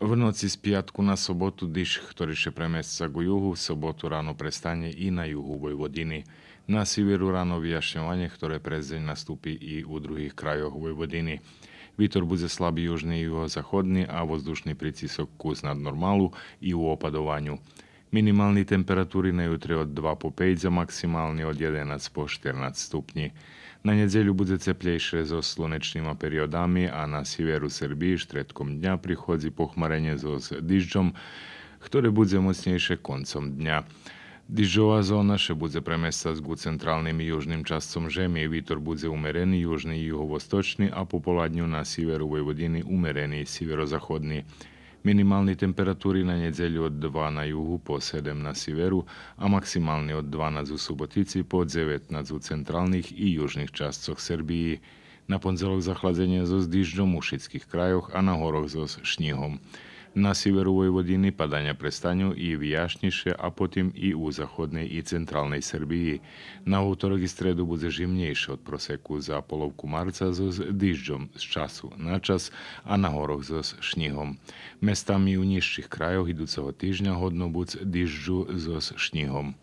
Vrnoci s piatku na sobotu diš, htoriše še sa k juhu, sobotu rano prestanje i na juhu Vojvodiny. Na sjeveru rano vyjašnjovanje, htore prez nastupi i u drugih krajoch Vojvodiny. Vitor bude slabi južni i juhozachodný, a vozdušni pricisok kus nad normalu i u opadovanju. Minimálne temperatúry na jutre od 2 po 5 a maximálne od 11 po 14 stupni. Na nedeľu bude teplejšie so slunečnými periodami a na severu Srbii štredkom dňa prichodzi pochmarenie so dižďom, ktoré bude mocnejšie koncom dňa. Dižďová zóna še bude premestať ku centrálnym južným čascom žemi. Vítor bude umerený južný i juhovostočný a popoladňu na severu Vojvodiny umerený severozachodný minimálne temperatúry na nedzeľu od 2 na juhu po 7 na severu a maximálne od 12 u Subotici po 19 u centrálnych i južných čascoch Serbii. Na pondelok zachladzenie zo zdyžďom u všetkých krajoch a na horoch so šnihom на сіверу Войводіни падання пристаню і в Яшніше, а потім і у Заходній і Центральній Сербії. На вівторок і середу буде жимніше від просеку за половку марца з дижджом з часу на час, а на горах з снігом. Местами у нижчих краях ідуть цього тижня годно будь дижджу з снігом.